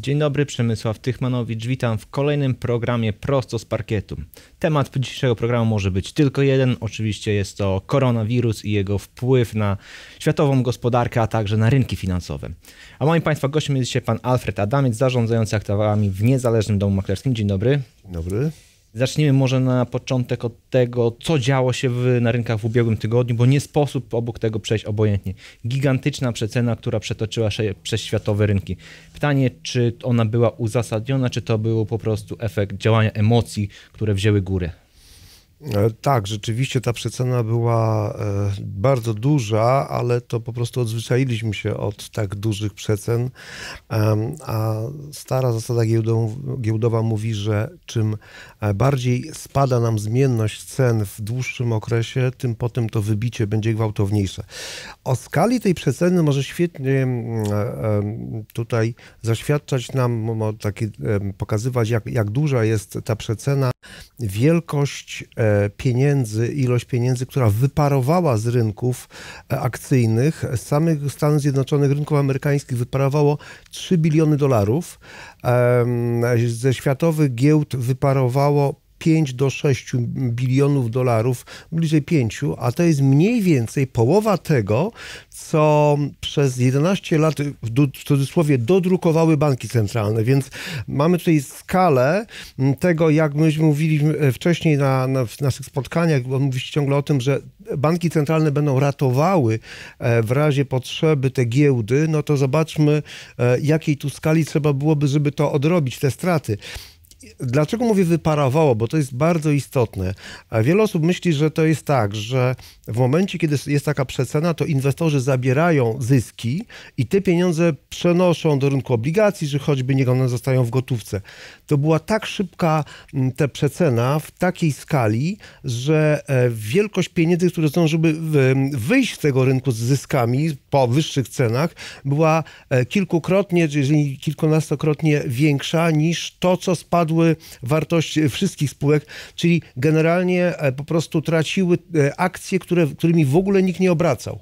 Dzień dobry, Przemysław Tychmanowicz. Witam w kolejnym programie Prosto z Parkietu. Temat dzisiejszego programu może być tylko jeden. Oczywiście jest to koronawirus i jego wpływ na światową gospodarkę, a także na rynki finansowe. A moim Państwa gościem jest dzisiaj pan Alfred Adamiec, zarządzający aktywami w Niezależnym Domu Maklerskim. Dzień dobry. Dzień dobry. Zacznijmy może na początek od tego, co działo się w, na rynkach w ubiegłym tygodniu, bo nie sposób obok tego przejść obojętnie. Gigantyczna przecena, która przetoczyła się przez światowe rynki. Pytanie, czy ona była uzasadniona, czy to był po prostu efekt działania emocji, które wzięły górę? E, tak, rzeczywiście ta przecena była e, bardzo duża, ale to po prostu odzwyczailiśmy się od tak dużych przecen. A stara zasada giełdowa mówi, że czym e, bardziej spada nam zmienność cen w dłuższym okresie, tym potem to wybicie będzie gwałtowniejsze. O skali tej przeceny może świetnie tutaj zaświadczać nam, taki, pokazywać, jak, jak duża jest ta przecena wielkość e, pieniędzy, ilość pieniędzy, która wyparowała z rynków e, akcyjnych, z samych Stanów Zjednoczonych, rynków amerykańskich wyparowało 3 biliony dolarów. Ze światowych giełd wyparowało 5 do 6 bilionów dolarów, bliżej 5, a to jest mniej więcej połowa tego, co przez 11 lat w cudzysłowie dodrukowały banki centralne. Więc mamy tutaj skalę mm, tego, jak myśmy mówili e, wcześniej na, na w naszych spotkaniach, bo mówiliście ciągle o tym, że banki centralne będą ratowały e, w razie potrzeby te giełdy, no to zobaczmy, e, jakiej tu skali trzeba byłoby, żeby to odrobić, te straty. Dlaczego mówię wyparowało? Bo to jest bardzo istotne. Wiele osób myśli, że to jest tak, że w momencie, kiedy jest taka przecena, to inwestorzy zabierają zyski i te pieniądze przenoszą do rynku obligacji, że choćby nie one zostają w gotówce. To była tak szybka ta przecena w takiej skali, że e, wielkość pieniędzy, które zdążyły wyjść z tego rynku z zyskami po wyższych cenach, była e, kilkukrotnie, jeżeli kilkunastokrotnie większa niż to, co spadło spadły wartości wszystkich spółek, czyli generalnie e, po prostu traciły e, akcje, które, którymi w ogóle nikt nie obracał.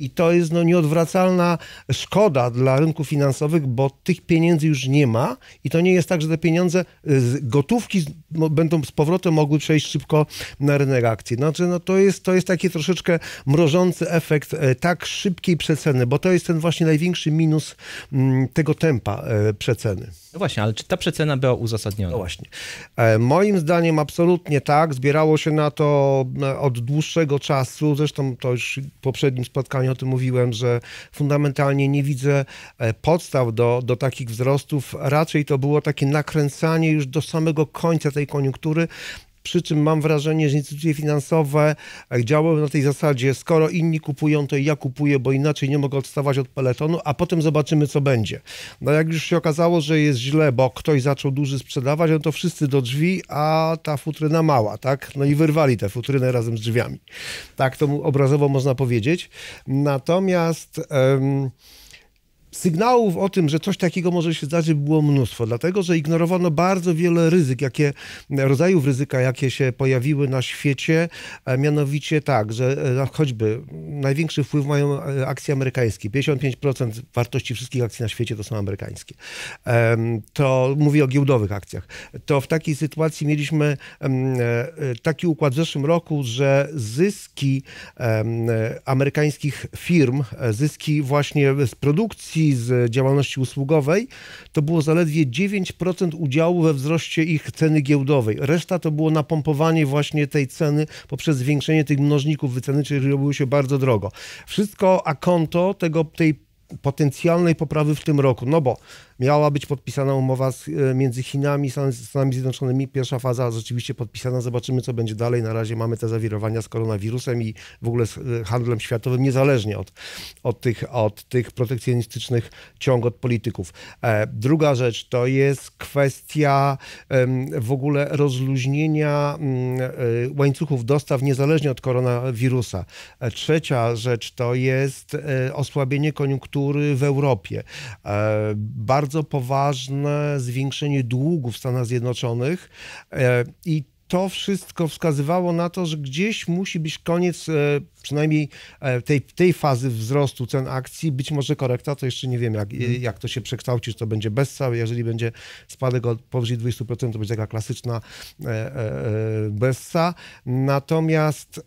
I to jest no, nieodwracalna szkoda dla rynków finansowych, bo tych pieniędzy już nie ma i to nie jest tak, że te pieniądze z gotówki będą z powrotem mogły przejść szybko na rynek akcji. Znaczy, no, to, jest, to jest taki troszeczkę mrożący efekt e, tak szybkiej przeceny, bo to jest ten właśnie największy minus mm, tego tempa e, przeceny. No właśnie, ale czy ta przecena była uzasadniona? No właśnie. E, moim zdaniem absolutnie tak. Zbierało się na to od dłuższego czasu, zresztą to już w poprzednim spotkaniu o tym mówiłem, że fundamentalnie nie widzę e, podstaw do, do takich wzrostów. Raczej to było takie nakręcanie już do samego końca tej koniunktury, przy czym mam wrażenie, że instytucje finansowe działały na tej zasadzie, skoro inni kupują, to i ja kupuję, bo inaczej nie mogę odstawać od peletonu, a potem zobaczymy, co będzie. No jak już się okazało, że jest źle, bo ktoś zaczął duży sprzedawać, no to wszyscy do drzwi, a ta futryna mała, tak? No i wyrwali tę futrynę razem z drzwiami. Tak to obrazowo można powiedzieć. Natomiast... Um, sygnałów o tym, że coś takiego może się zdarzyć, było mnóstwo, dlatego że ignorowano bardzo wiele ryzyk, jakie, rodzajów ryzyka, jakie się pojawiły na świecie, e, mianowicie tak, że e, no, choćby największy wpływ mają e, akcje amerykańskie. 55% wartości wszystkich akcji na świecie to są amerykańskie. To mówię o giełdowych akcjach. To w takiej sytuacji mieliśmy taki układ w zeszłym roku, że zyski amerykańskich firm, zyski właśnie z produkcji, z działalności usługowej, to było zaledwie 9% udziału we wzroście ich ceny giełdowej. Reszta to było napompowanie właśnie tej ceny poprzez zwiększenie tych mnożników wyceny, czyli robiło się bardzo drogo. Wszystko a konto tego, tej potencjalnej poprawy w tym roku, no bo Miała być podpisana umowa z, e, między Chinami a Stanami Zjednoczonymi. Pierwsza faza rzeczywiście podpisana. Zobaczymy, co będzie dalej. Na razie mamy te zawirowania z koronawirusem i w ogóle z e, handlem światowym, niezależnie od, od, tych, od tych protekcjonistycznych ciąg od polityków. E, druga rzecz to jest kwestia w ogóle rozluźnienia mm, łańcuchów dostaw niezależnie od koronawirusa. Trzecia rzecz to jest osłabienie koniunktury w Europie. Bardzo bardzo poważne zwiększenie długu w Stanach Zjednoczonych e, i to wszystko wskazywało na to, że gdzieś musi być koniec e, przynajmniej e, tej, tej fazy wzrostu cen akcji, być może korekta, to jeszcze nie wiem, jak, mhm. jak to się przekształci, czy to będzie bez jeżeli będzie spadek od powyżej 20%, to będzie taka klasyczna bezca. Natomiast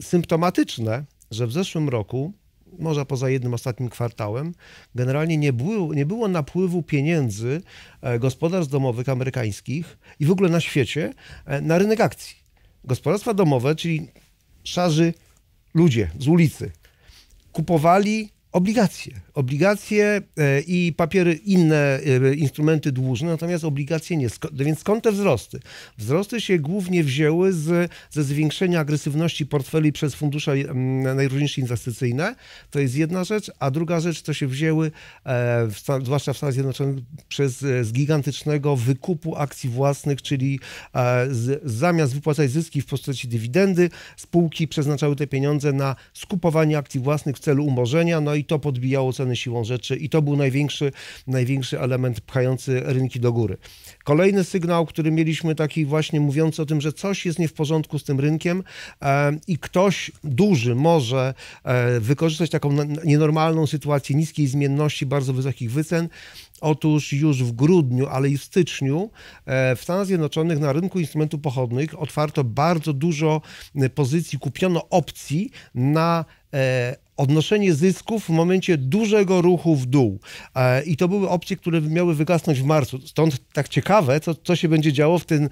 symptomatyczne, że w zeszłym roku może poza jednym ostatnim kwartałem, generalnie nie było, nie było napływu pieniędzy e, gospodarstw domowych amerykańskich i w ogóle na świecie e, na rynek akcji. Gospodarstwa domowe, czyli szarzy ludzie z ulicy, kupowali Obligacje. Obligacje e, i papiery, inne e, instrumenty dłużne, natomiast obligacje nie. Więc skąd te wzrosty? Wzrosty się głównie wzięły z, ze zwiększenia agresywności portfeli przez fundusze e, najróżniejsze inwestycyjne. To jest jedna rzecz. A druga rzecz, to się wzięły, zwłaszcza w Stanach Zjednoczonych, przez, z gigantycznego wykupu akcji własnych, czyli z, zamiast wypłacać zyski w postaci dywidendy, spółki przeznaczały te pieniądze na skupowanie akcji własnych w celu umorzenia, no i to podbijało ceny siłą rzeczy i to był największy, największy element pchający rynki do góry. Kolejny sygnał, który mieliśmy taki właśnie mówiący o tym, że coś jest nie w porządku z tym rynkiem e, i ktoś duży może e, wykorzystać taką nienormalną sytuację niskiej zmienności, bardzo wysokich wycen. Otóż już w grudniu, ale i w styczniu e, w Stanach Zjednoczonych na rynku instrumentów pochodnych otwarto bardzo dużo pozycji, kupiono opcji na odnoszenie zysków w momencie dużego ruchu w dół. E, I to były opcje, które miały wygasnąć w marcu. Stąd tak ciekawe, co, co się będzie działo w ten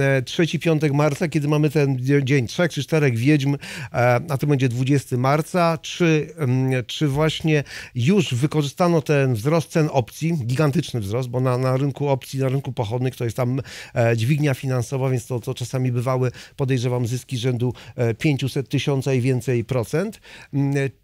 e, trzeci piątek marca, kiedy mamy ten dzień trzech czy czterech wiedźm, e, a to będzie 20 marca, czy, czy właśnie już wykorzystano ten wzrost cen opcji, gigantyczny wzrost, bo na, na rynku opcji, na rynku pochodnych to jest tam dźwignia finansowa, więc to, to czasami bywały, podejrzewam, zyski rzędu 500 tysiąca i więcej procent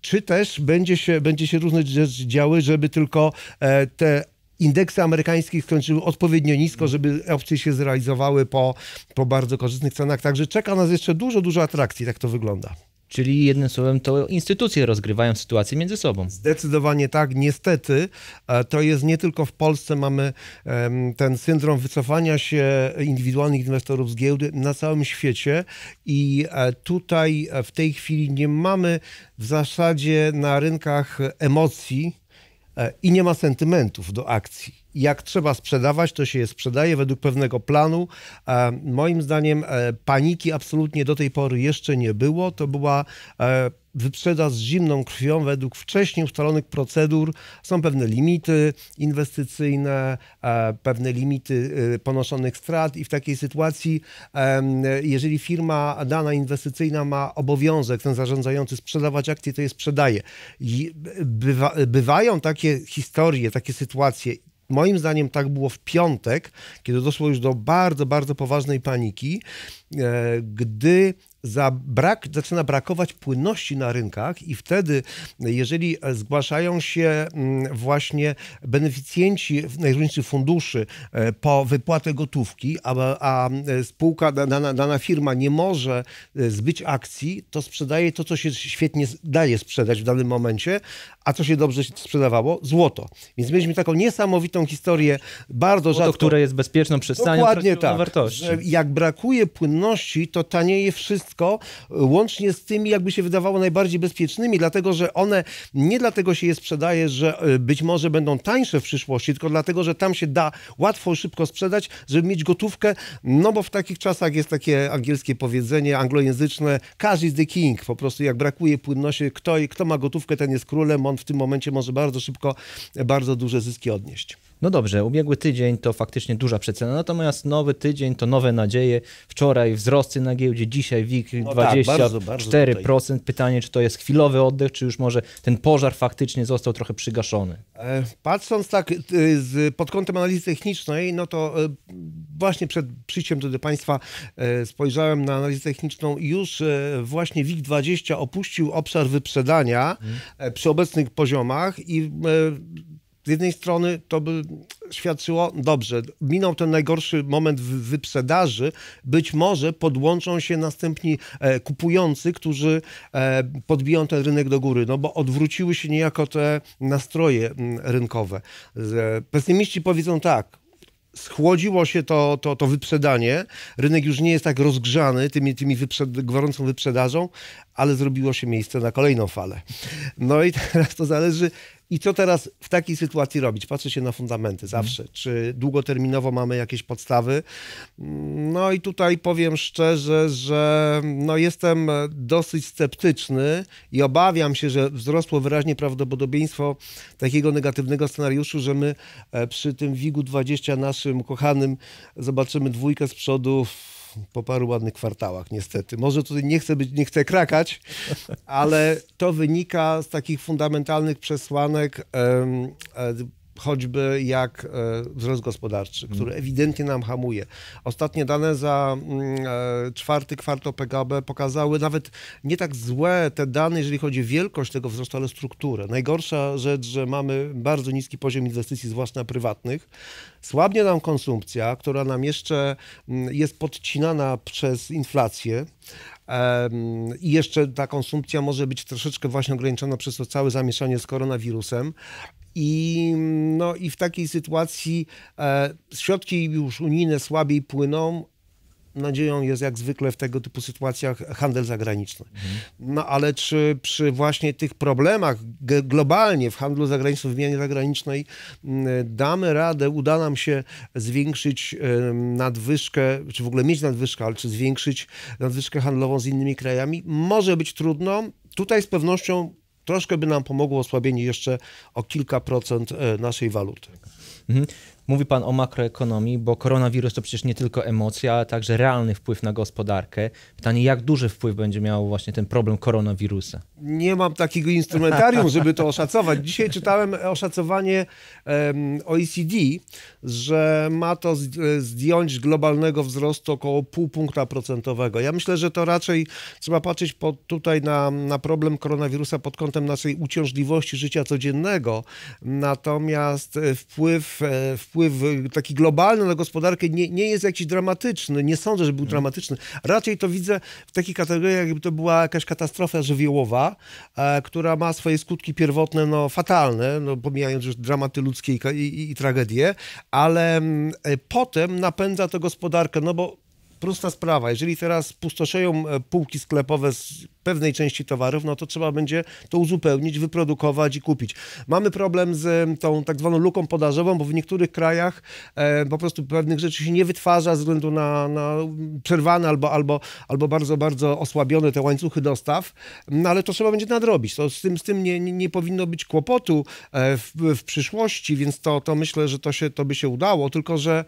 czy też będzie się, będzie się różne rzeczy działy, żeby tylko e, te indeksy amerykańskie skończyły odpowiednio nisko, mm. żeby opcje się zrealizowały po, po bardzo korzystnych cenach. Także czeka nas jeszcze dużo, dużo atrakcji, tak to wygląda. Czyli jednym słowem to instytucje rozgrywają sytuację między sobą. Zdecydowanie tak. Niestety e, to jest nie tylko w Polsce mamy ten syndrom wycofania się indywidualnych inwestorów z giełdy na całym świecie i e, tutaj e, w tej chwili nie mamy w zasadzie na rynkach emocji E, i nie ma sentymentów do akcji. Jak trzeba sprzedawać, to się je sprzedaje według pewnego planu. E, moim zdaniem e, paniki absolutnie do tej pory jeszcze nie było. To była wyprzeda z zimną krwią według wcześniej ustalonych procedur. Są pewne limity inwestycyjne, e, pewne limity e, ponoszonych strat i w takiej sytuacji, jeżeli firma dana inwestycyjna ma obowiązek, ten zarządzający sprzedawać akcje, to je sprzedaje. I bywa, bywają takie historie, takie sytuacje, Moim zdaniem tak było w piątek, kiedy doszło już do bardzo, bardzo poważnej paniki, e, gdy za brak, zaczyna brakować płynności na rynkach i wtedy, jeżeli e, zgłaszają się mm, właśnie beneficjenci najróżniejszych funduszy e, po wypłatę gotówki, a, a e, spółka, dana, dana firma nie może zbyć akcji, to sprzedaje to, co się świetnie daje sprzedać w danym momencie, a co się dobrze sprzedawało? Złoto. Więc mieliśmy taką niesamowitą historię, bardzo złoto, które jest bezpieczną przestaniem Dokładnie tak. wartości. Jak brakuje płynności, to tanieje wszystko wszystko, łącznie z tymi, jakby się wydawało, najbardziej bezpiecznymi, dlatego że one nie dlatego się je sprzedaje, że e, być może będą tańsze w przyszłości, tylko dlatego, że tam się da łatwo, szybko sprzedać, żeby mieć gotówkę, no bo w takich czasach jest takie angielskie powiedzenie anglojęzyczne cash is the king, po prostu jak brakuje płynności, kto, kto ma gotówkę, ten jest królem, on w tym momencie może bardzo szybko bardzo duże zyski odnieść. No dobrze, ubiegły tydzień to faktycznie duża przecena, natomiast nowy tydzień to nowe nadzieje. Wczoraj wzrosty na giełdzie, dzisiaj WIG no 24%. Tak, bardzo, bardzo Pytanie, czy to jest chwilowy oddech, czy już może ten pożar faktycznie został trochę przygaszony? E, patrząc tak e, pod kątem analizy technicznej, no to e, właśnie przed przyjściem do Państwa spojrzałem na analizę techniczną i już właśnie WIG20 opuścił obszar wyprzedania hmm. przy obecnych poziomach i z jednej strony to by świadczyło dobrze, minął ten najgorszy moment wyprzedaży, być może podłączą się następni e, kupujący, którzy e, podbiją ten rynek do góry, no bo odwróciły się niejako te nastroje rynkowe. E, pesymiści powiedzą tak, schłodziło się to, to, to wyprzedanie. Rynek już nie jest tak rozgrzany tymi, tymi wyprzed, gorącą wyprzedażą, ale zrobiło się miejsce na kolejną falę. No i teraz to zależy, i co teraz w takiej sytuacji robić? Patrzę się na fundamenty mhm. zawsze. Czy długoterminowo mamy jakieś podstawy? No i tutaj powiem szczerze, że no jestem dosyć sceptyczny i obawiam się, że wzrosło wyraźnie prawdopodobieństwo takiego negatywnego scenariuszu, że my e, przy tym WIG-u 20 naszym kochanym zobaczymy dwójkę z przodu w po paru ładnych kwartałach, niestety. Może tutaj nie chcę, być, nie chcę krakać, ale to wynika z takich fundamentalnych przesłanek e, choćby jak e, wzrost gospodarczy, mm. który ewidentnie nam hamuje. Ostatnie dane za mm, e, czwarty kwartał PKB pokazały nawet nie tak złe te dane, jeżeli chodzi o wielkość tego wzrostu, ale strukturę. Najgorsza rzecz, że mamy bardzo niski poziom inwestycji, zwłaszcza prywatnych. Słabnie nam konsumpcja, która nam jeszcze mm, jest podcinana przez inflację. I jeszcze ta konsumpcja może być troszeczkę właśnie ograniczona przez to całe zamieszanie z koronawirusem. I, no, I w takiej sytuacji e, środki już unijne słabiej płyną, nadzieją jest jak zwykle w tego typu sytuacjach handel zagraniczny. Mhm. No ale czy przy właśnie tych problemach globalnie w handlu zagranicznym, w wymianie zagranicznej damy radę, uda nam się zwiększyć nadwyżkę, czy w ogóle mieć nadwyżkę, ale czy zwiększyć nadwyżkę handlową z innymi krajami? Może być trudno. Tutaj z pewnością troszkę by nam pomogło osłabienie jeszcze o kilka procent e, naszej waluty. Mhm. Mówi Pan o makroekonomii, bo koronawirus to przecież nie tylko emocja, ale także realny wpływ na gospodarkę. Pytanie, jak duży wpływ będzie miał właśnie ten problem koronawirusa? Nie mam takiego instrumentarium, żeby to oszacować. Dzisiaj czytałem oszacowanie OECD, że ma to e, zdjąć globalnego wzrostu około pół punkta procentowego. Ja myślę, że to raczej trzeba patrzeć pod, tutaj na, na problem koronawirusa pod kątem naszej uciążliwości życia codziennego. Natomiast e, wpływ, e, wpływ wpływ y, taki globalny na gospodarkę nie, nie jest jakiś dramatyczny. Nie sądzę, że był hmm. dramatyczny. Raczej to widzę w takiej kategorii, jakby to była jakaś katastrofa żywiołowa, e, która ma swoje skutki pierwotne, no fatalne, no, pomijając już dramaty ludzkie i, i, i tragedie, ale mm, e, potem napędza to gospodarkę, no bo prosta sprawa. Jeżeli teraz pustoszeją e, półki sklepowe z pewnej części towarów, no to trzeba będzie to uzupełnić, wyprodukować i kupić. Mamy problem z tą tak zwaną luką podażową, bo w niektórych krajach e, po prostu pewnych rzeczy się nie wytwarza ze względu na, na przerwane albo, albo, albo bardzo, bardzo osłabione te łańcuchy dostaw, no ale to trzeba będzie nadrobić. To z tym, z tym nie, nie, nie powinno być kłopotu e, w, w przyszłości, więc to, to myślę, że to, się, to by się udało, tylko że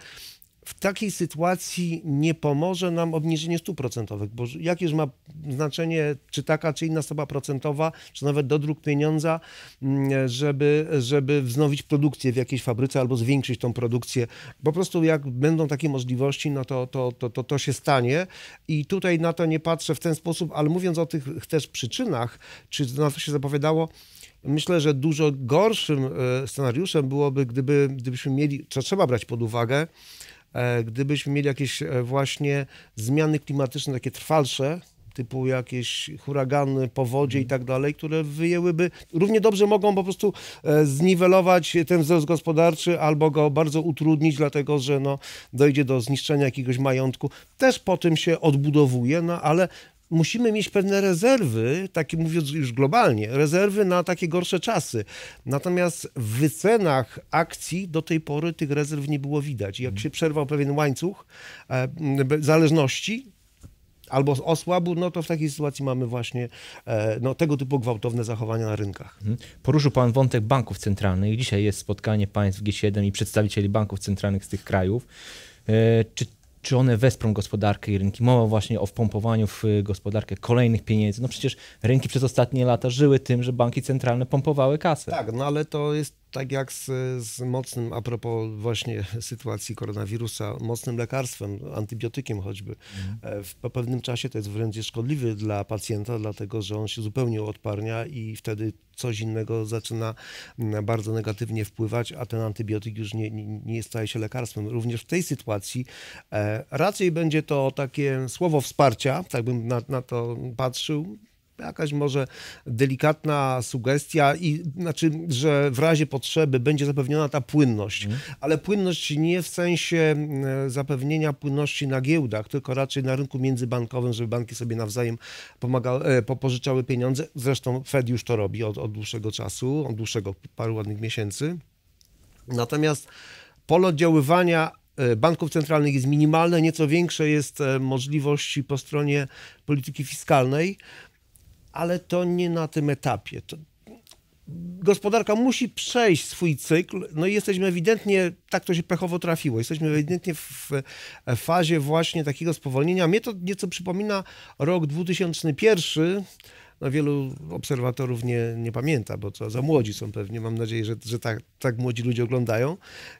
w takiej sytuacji nie pomoże nam obniżenie stóp procentowych, bo jakież ma znaczenie, czy taka, czy inna stopa procentowa, czy nawet dodruk pieniądza, mm, żeby, żeby wznowić produkcję w jakiejś fabryce albo zwiększyć tą produkcję. Po prostu jak będą takie możliwości, no to, to, to, to, to się stanie i tutaj na to nie patrzę w ten sposób, ale mówiąc o tych też przyczynach, czy na to się zapowiadało, Myślę, że dużo gorszym e, scenariuszem byłoby, gdyby, gdybyśmy mieli, co trzeba brać pod uwagę, E, gdybyśmy mieli jakieś e, właśnie zmiany klimatyczne takie trwalsze, typu jakieś huragany, powodzie i tak dalej, które wyjęłyby, równie dobrze mogą po prostu e, zniwelować ten wzrost gospodarczy albo go bardzo utrudnić, dlatego że no, dojdzie do zniszczenia jakiegoś majątku. Też po tym się odbudowuje, no ale musimy mieć pewne rezerwy, takie mówiąc już globalnie, rezerwy na takie gorsze czasy. Natomiast w wycenach akcji do tej pory tych rezerw nie było widać. Jak się przerwał pewien łańcuch e, zależności, albo osłabł, no to w takiej sytuacji mamy właśnie e, no, tego typu gwałtowne zachowania na rynkach. Mhm. Poruszył Pan wątek banków centralnych. Dzisiaj jest spotkanie państw G7 i przedstawicieli banków centralnych z tych krajów. E, czy czy one wesprą gospodarkę i rynki. Mowa właśnie o wpompowaniu w y, gospodarkę kolejnych pieniędzy. No przecież rynki przez ostatnie lata żyły tym, że banki centralne pompowały kasę. Tak, no ale to jest tak jak z, z mocnym, a propos właśnie sytuacji koronawirusa, mocnym lekarstwem, antybiotykiem choćby, mhm. e, w, po pewnym czasie to jest wręcz szkodliwy dla pacjenta, dlatego że on się zupełnie odparnia i wtedy coś innego zaczyna mm, bardzo negatywnie wpływać, a ten antybiotyk już nie, nie, nie staje się lekarstwem. Również w tej sytuacji e, raczej będzie to takie słowo wsparcia, tak bym na, na to patrzył, jakaś może delikatna sugestia i znaczy, że w razie potrzeby będzie zapewniona ta płynność, mhm. ale płynność nie w sensie mm, zapewnienia płynności na giełdach, tylko raczej na rynku międzybankowym, żeby banki sobie nawzajem pomaga, e, pożyczały pieniądze. Zresztą Fed już to robi od, od dłuższego czasu, od dłuższego paru ładnych miesięcy. Natomiast pole oddziaływania e, banków centralnych jest minimalne, nieco większe jest e, możliwości po stronie polityki fiskalnej ale to nie na tym etapie. To gospodarka musi przejść swój cykl, no i jesteśmy ewidentnie, tak to się pechowo trafiło, jesteśmy ewidentnie w fazie właśnie takiego spowolnienia. Mnie to nieco przypomina rok 2001, no wielu obserwatorów nie, nie pamięta, bo to za młodzi są pewnie, mam nadzieję, że, że tak, tak młodzi ludzie oglądają,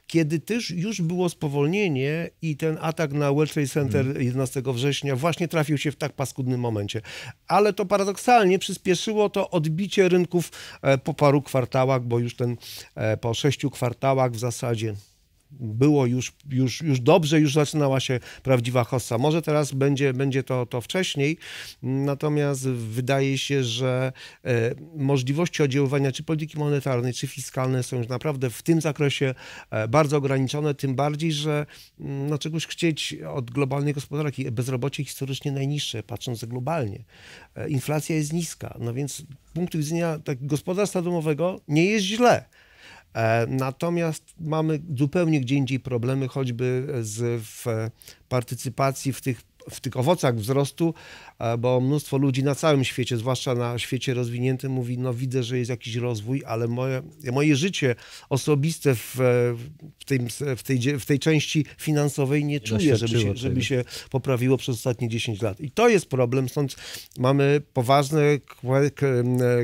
kiedy też już było spowolnienie i ten atak na World Trade Center 11 mm. września właśnie trafił się w tak paskudnym momencie. Ale to paradoksalnie przyspieszyło to odbicie rynków e, po paru kwartałach, bo już ten e, po sześciu kwartałach w zasadzie było już, już, już dobrze, już zaczynała się prawdziwa hossa. Może teraz będzie, będzie to, to wcześniej, natomiast wydaje się, że e, możliwości oddziaływania czy polityki monetarnej, czy fiskalnej są już naprawdę w tym zakresie e, bardzo ograniczone, tym bardziej, że mm, no, czegoś chcieć od globalnej gospodarki. Bezrobocie historycznie najniższe, patrząc globalnie. E, inflacja jest niska, no więc z punktu widzenia tak, gospodarstwa domowego nie jest źle. E, natomiast mamy zupełnie gdzie indziej problemy, choćby z w partycypacji w tych w tych owocach wzrostu, e, bo mnóstwo ludzi na całym świecie, zwłaszcza na świecie rozwiniętym, mówi: No, widzę, że jest jakiś rozwój, ale moje, moje życie osobiste w, w, tej, w, tej, w tej części finansowej nie czuję, żeby się, żeby się poprawiło przez ostatnie 10 lat. I to jest problem, stąd mamy poważne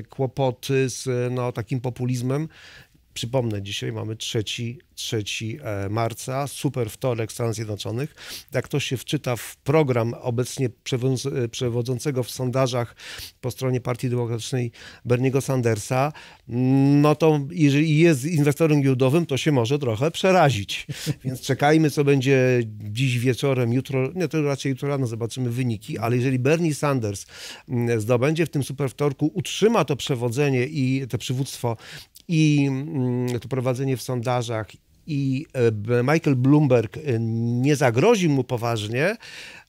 kłopoty z no, takim populizmem Przypomnę, dzisiaj mamy 3, 3 e, marca, super wtorek Stanów Zjednoczonych. Jak ktoś się wczyta w program obecnie e, przewodzącego w sondażach po stronie Partii Demokratycznej Berniego Sandersa, mm, no to jeżeli jest inwestorem giełdowym, to się może trochę przerazić. Więc czekajmy, co będzie dziś wieczorem, jutro, nie, to raczej jutro rano zobaczymy wyniki, ale jeżeli Bernie Sanders mm, zdobędzie w tym wtorku, utrzyma to przewodzenie i to przywództwo i mm, to prowadzenie w sondażach i e, Michael Bloomberg e, nie zagrozi mu poważnie,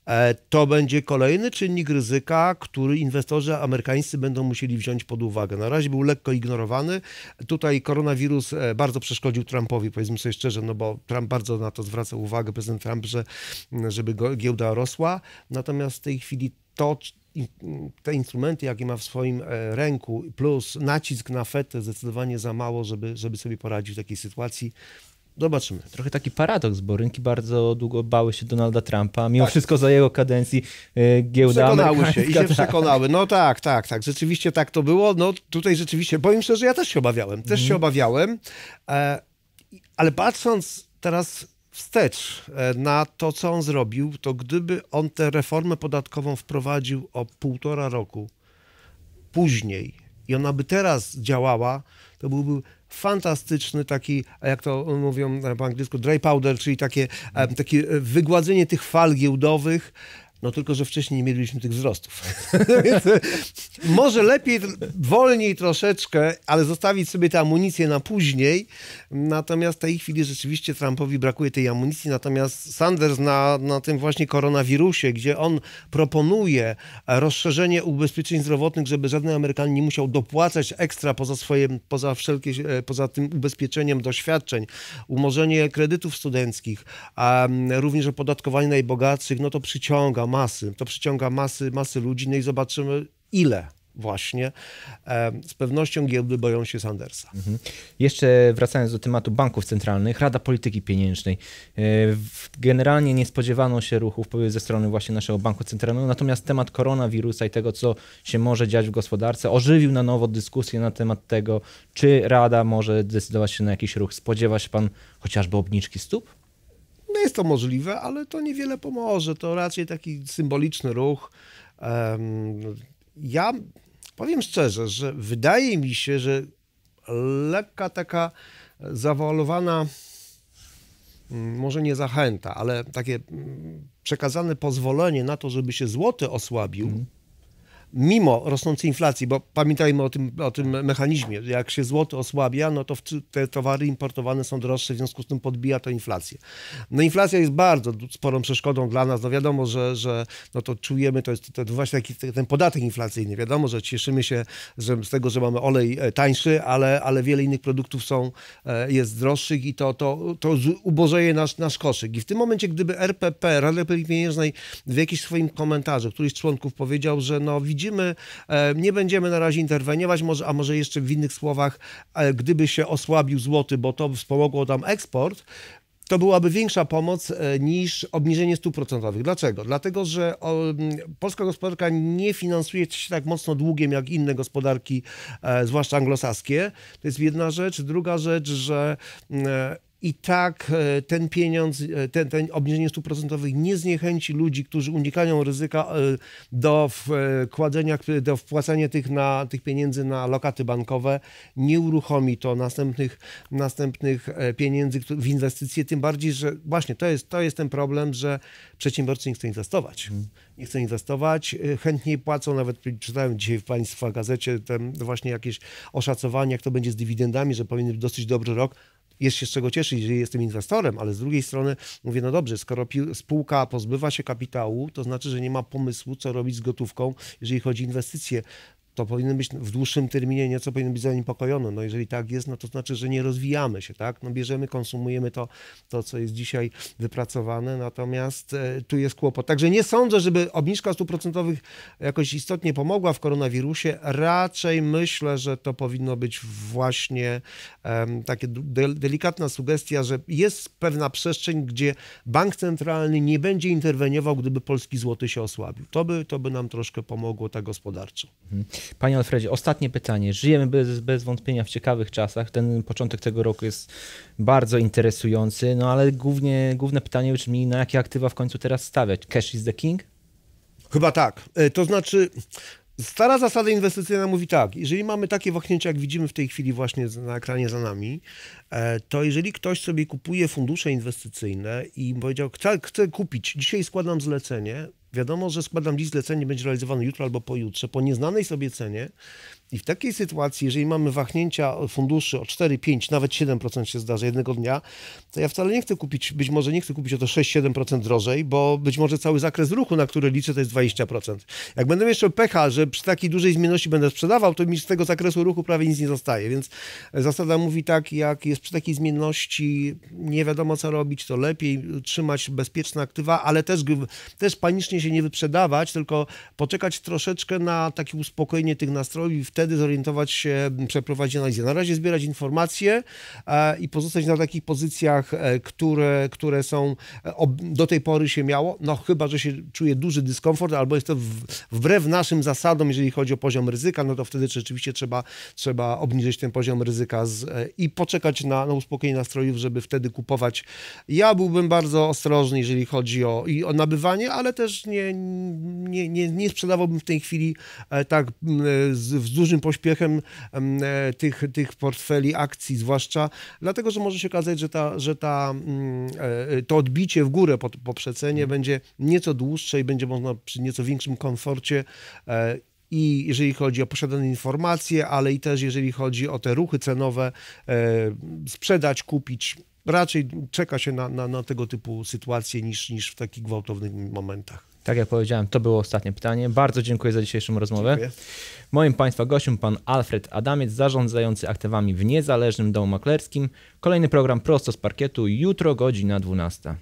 e, to będzie kolejny czynnik ryzyka, który inwestorzy amerykańscy będą musieli wziąć pod uwagę. Na razie był lekko ignorowany. Tutaj koronawirus bardzo przeszkodził Trumpowi, powiedzmy sobie szczerze, no bo Trump bardzo na to zwraca uwagę, prezydent Trump, że żeby giełda rosła. Natomiast w tej chwili to, Mm, te instrumenty, jakie ma w swoim e, ręku, plus nacisk na fetę zdecydowanie za mało, żeby, żeby sobie poradzić w takiej sytuacji. Zobaczymy. Trochę taki paradoks, bo rynki bardzo długo bały się Donalda Trumpa, mimo tak. wszystko za jego kadencji e, giełda Przekonały się i się tak. przekonały. No tak, tak, tak. Rzeczywiście tak to było. No tutaj rzeczywiście, powiem szczerze, ja też się obawiałem. Też mm. się mhm. obawiałem, e, ale patrząc teraz wstecz e, na to, co on zrobił, to gdyby on tę reformę podatkową wprowadził o półtora roku później i ona by teraz działała, to byłby fantastyczny taki, jak to mówią e, po angielsku, dry powder, czyli takie, e, takie wygładzenie tych fal giełdowych, no tylko, że wcześniej nie mieliśmy tych wzrostów. Więc e, może lepiej, wolniej troszeczkę, ale zostawić sobie tę amunicję na później. Natomiast w tej chwili rzeczywiście Trumpowi brakuje tej amunicji. Natomiast Sanders na, na tym właśnie koronawirusie, gdzie on proponuje rozszerzenie ubezpieczeń zdrowotnych, żeby żaden Amerykanin nie musiał dopłacać ekstra poza, swoje, poza, wszelkie, e, poza tym ubezpieczeniem doświadczeń, umorzenie kredytów studenckich, a również opodatkowanie najbogatszych, no to przyciąga masy. To przyciąga masy, masy ludzi, no i zobaczymy ile właśnie. E, z pewnością giełdy boją się Sandersa. Mhm. Jeszcze wracając do tematu banków centralnych, Rada Polityki Pieniężnej. E, generalnie nie spodziewano się ruchów ze strony właśnie naszego banku centralnego, natomiast temat koronawirusa i tego, co się może dziać w gospodarce, ożywił na nowo dyskusję na temat tego, czy Rada może decydować się na jakiś ruch. Spodziewa się pan chociażby obniżki stóp? jest to możliwe, ale to niewiele pomoże. To raczej taki symboliczny ruch. Ja powiem szczerze, że wydaje mi się, że lekka taka zawalowana mm, może nie zachęta, ale takie mm, przekazane pozwolenie na to, żeby się złoty osłabił, mm mimo rosnącej inflacji, bo pamiętajmy o tym, o tym mechanizmie, jak się złoto osłabia, no to te towary importowane są droższe, w związku z tym podbija to inflację. No inflacja jest bardzo sporą przeszkodą dla nas, no wiadomo, że, że no to czujemy, to jest to, właśnie taki, ten podatek inflacyjny, wiadomo, że cieszymy się że, z tego, że mamy olej e, tańszy, ale, ale wiele innych produktów są, e, jest droższych i to, to, to ubożeje nasz, nasz koszyk. I w tym momencie, gdyby RPP, Rada Polityki Pieniężnej w jakimś swoim komentarzu, któryś z członków powiedział, że no widzimy widzimy, e, nie będziemy na razie interweniować, może, a może jeszcze w innych słowach, e, gdyby się osłabił złoty, bo to wspomogło tam eksport, to byłaby większa pomoc e, niż obniżenie stóp procentowych. Dlaczego? Dlatego, że polska gospodarka nie finansuje się tak mocno długiem jak inne gospodarki, zwłaszcza anglosaskie. To jest jedna rzecz. Druga rzecz, że i tak e, ten pieniądz, e, ten, ten obniżenie stóp procentowych nie zniechęci ludzi, którzy unikają ryzyka e, do do wpłacania tych, na, tych pieniędzy na lokaty bankowe, nie uruchomi to następnych, następnych pieniędzy w inwestycje, tym bardziej, że właśnie to jest, to jest ten problem, że przedsiębiorcy nie chcą inwestować. Mhm. Nie chcą inwestować, chętniej płacą, nawet czytałem dzisiaj w Państwa gazecie właśnie jakieś oszacowanie, jak to będzie z dywidendami, że powinien być dosyć dobry rok, jest się z czego cieszyć, jeżeli jestem inwestorem, ale z drugiej strony mówię, no dobrze, skoro spółka pozbywa się kapitału, to znaczy, że nie ma pomysłu, co robić z gotówką, jeżeli chodzi o inwestycje to powinno być w dłuższym terminie nieco powinny być zaniepokojone. No jeżeli tak jest, no to znaczy, że nie rozwijamy się, tak? No bierzemy, konsumujemy to, to co jest dzisiaj wypracowane, natomiast e, tu jest kłopot. Także nie sądzę, żeby obniżka stóp procentowych jakoś istotnie pomogła w koronawirusie. Raczej myślę, że to powinno być właśnie um, takie delikatna sugestia, że jest pewna przestrzeń, gdzie bank centralny nie będzie interweniował, gdyby polski złoty się osłabił. To by, to by nam troszkę pomogło tak gospodarczo. Mhm. Panie Alfredzie, ostatnie pytanie. Żyjemy bez, bez wątpienia w ciekawych czasach. Ten początek tego roku jest bardzo interesujący, no ale głównie, główne pytanie brzmi, na jakie aktywa w końcu teraz stawiać? Cash is the king? Chyba tak. E, to znaczy, Stara zasada inwestycyjna mówi tak, jeżeli mamy takie wahnięcia, jak widzimy w tej chwili właśnie na ekranie za nami, e, to jeżeli ktoś sobie kupuje fundusze inwestycyjne i powiedział, chcę, chcę kupić, dzisiaj składam zlecenie, wiadomo, że składam dziś zlecenie, będzie realizowane jutro albo pojutrze, po nieznanej sobie cenie, i w takiej sytuacji, jeżeli mamy wahnięcia funduszy o 4, 5, nawet 7% się zdarza jednego dnia, to ja wcale nie chcę kupić, być może nie chcę kupić o to 6-7% drożej, bo być może cały zakres ruchu, na który liczę, to jest 20%. Jak będę jeszcze pecha, że przy takiej dużej zmienności będę sprzedawał, to mi z tego zakresu ruchu prawie nic nie zostaje. Więc e, zasada mówi tak, jak jest przy takiej zmienności, nie wiadomo co robić, to lepiej trzymać bezpieczne aktywa, ale też, też panicznie się nie wyprzedawać, tylko poczekać troszeczkę na takie uspokojenie tych nastrojów, wtedy zorientować się, przeprowadzić analizę. Na razie zbierać informacje e, i pozostać na takich pozycjach, e, które, które są e, do tej pory się miało, no chyba, że się czuje duży dyskomfort, albo jest to wbrew naszym zasadom, jeżeli chodzi o poziom ryzyka, no to wtedy rzeczywiście trzeba, trzeba obniżyć ten poziom ryzyka z, i poczekać na, na uspokojenie nastrojów, żeby wtedy kupować. Ja byłbym bardzo ostrożny, jeżeli chodzi o, i o nabywanie, ale też nie, nie, nie, nie sprzedawałbym w tej chwili tak z, z dużym dużym pośpiechem e, tych, tych portfeli akcji, zwłaszcza dlatego, że może się okazać, że, ta, że ta, mm, e, e, to odbicie w górę po, po przecenie hmm. będzie nieco dłuższe i będzie można przy nieco większym komforcie i jeżeli chodzi o posiadane informacje, ale i też jeżeli chodzi o te ruchy cenowe, sprzedać, kupić. Raczej czeka się na, na, na tego typu sytuacje niż, niż w takich gwałtownych momentach. Tak jak powiedziałem, to było ostatnie pytanie. Bardzo dziękuję za dzisiejszą rozmowę. Dziękuję. Moim Państwa gościem pan Alfred Adamiec, zarządzający aktywami w niezależnym domu maklerskim. Kolejny program prosto z parkietu jutro godzina 12.